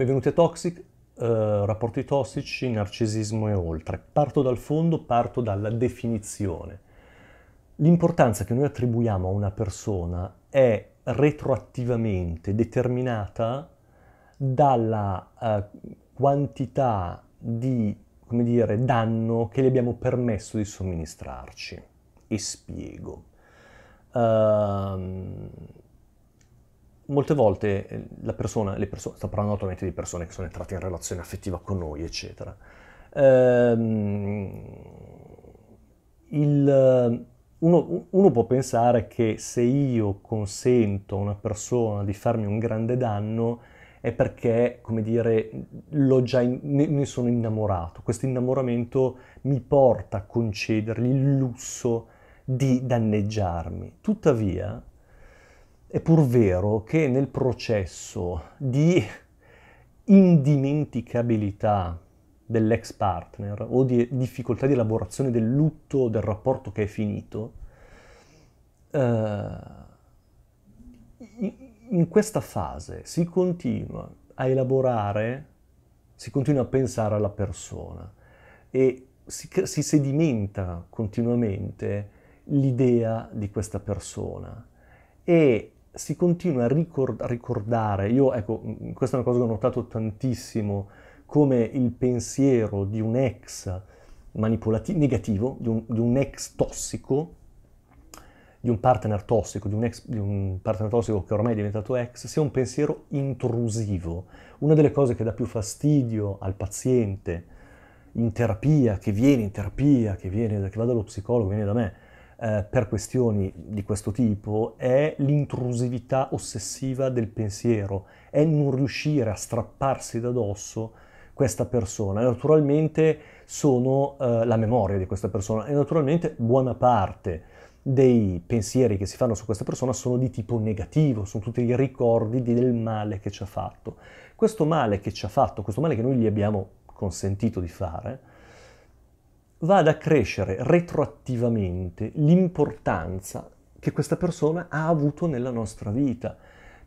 Benvenuti a Toxic, eh, rapporti tossici, narcisismo e oltre. Parto dal fondo, parto dalla definizione. L'importanza che noi attribuiamo a una persona è retroattivamente determinata dalla eh, quantità di come dire, danno che gli abbiamo permesso di somministrarci. E spiego. Uh, molte volte eh, la persona, le persone, sto parlando naturalmente di persone che sono entrate in relazione affettiva con noi, eccetera. Ehm, il, uno, uno, può pensare che se io consento a una persona di farmi un grande danno è perché, come dire, in, ne, ne sono innamorato. Questo innamoramento mi porta a concedergli il lusso di danneggiarmi. Tuttavia, è pur vero che nel processo di indimenticabilità dell'ex partner o di difficoltà di elaborazione del lutto del rapporto che è finito, eh, in questa fase si continua a elaborare, si continua a pensare alla persona e si, si sedimenta continuamente l'idea di questa persona e si continua a ricordare, io ecco, mm, mm, questa è una cosa che ho notato tantissimo, come il pensiero di un ex manipolativo, negativo, di un, di un ex tossico, di un partner tossico, di un, ex, di un partner tossico che ormai è diventato ex, sia un pensiero intrusivo. Una delle cose che dà più fastidio al paziente in terapia, che viene in terapia, che, viene, che va dallo psicologo, viene da me, eh, per questioni di questo tipo è l'intrusività ossessiva del pensiero, è non riuscire a strapparsi da dosso questa persona. Naturalmente sono eh, la memoria di questa persona e naturalmente buona parte dei pensieri che si fanno su questa persona sono di tipo negativo, sono tutti i ricordi del male che ci ha fatto. Questo male che ci ha fatto, questo male che noi gli abbiamo consentito di fare, va ad accrescere retroattivamente l'importanza che questa persona ha avuto nella nostra vita,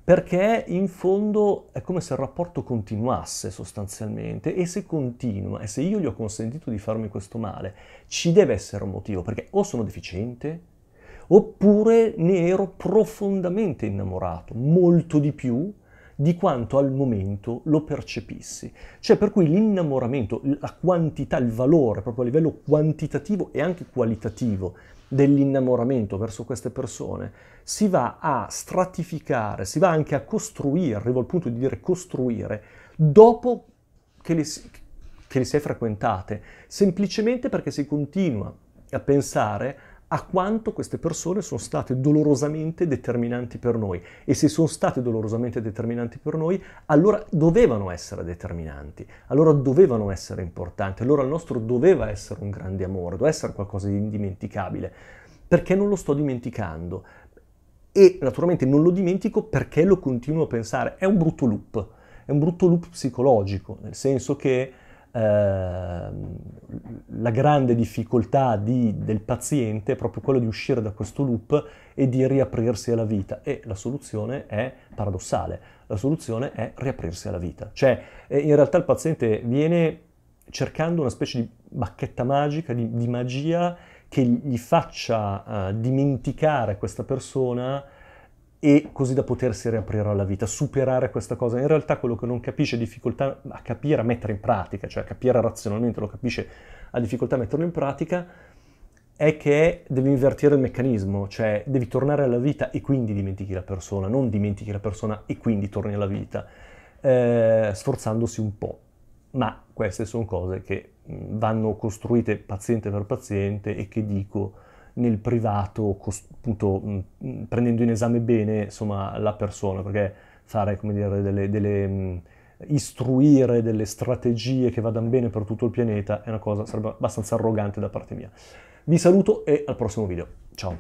perché in fondo è come se il rapporto continuasse sostanzialmente e se continua e se io gli ho consentito di farmi questo male, ci deve essere un motivo, perché o sono deficiente, oppure ne ero profondamente innamorato, molto di più di quanto al momento lo percepissi. Cioè per cui l'innamoramento, la quantità, il valore proprio a livello quantitativo e anche qualitativo dell'innamoramento verso queste persone si va a stratificare, si va anche a costruire, arrivo al punto di dire costruire, dopo che le, che le si è frequentate, semplicemente perché si continua a pensare a quanto queste persone sono state dolorosamente determinanti per noi. E se sono state dolorosamente determinanti per noi, allora dovevano essere determinanti, allora dovevano essere importanti, allora il nostro doveva essere un grande amore, doveva essere qualcosa di indimenticabile, perché non lo sto dimenticando. E naturalmente non lo dimentico perché lo continuo a pensare, è un brutto loop, è un brutto loop psicologico, nel senso che Ehm, la grande difficoltà di, del paziente è proprio quella di uscire da questo loop e di riaprirsi alla vita. E la soluzione è paradossale, la soluzione è riaprirsi alla vita. Cioè, eh, in realtà il paziente viene cercando una specie di bacchetta magica, di, di magia che gli faccia uh, dimenticare questa persona e così da potersi riaprire alla vita, superare questa cosa. In realtà quello che non capisce difficoltà a capire, a mettere in pratica, cioè a capire razionalmente lo capisce, ha difficoltà a metterlo in pratica, è che devi invertire il meccanismo, cioè devi tornare alla vita e quindi dimentichi la persona, non dimentichi la persona e quindi torni alla vita, eh, sforzandosi un po'. Ma queste sono cose che vanno costruite paziente per paziente e che dico nel privato, cost- appunto, mh, prendendo in esame bene insomma, la persona, perché fare come dire, delle, delle mh, istruire delle strategie che vadano bene per tutto il pianeta è una cosa, sarebbe abbastanza arrogante da parte mia. Vi saluto e al prossimo video. Ciao!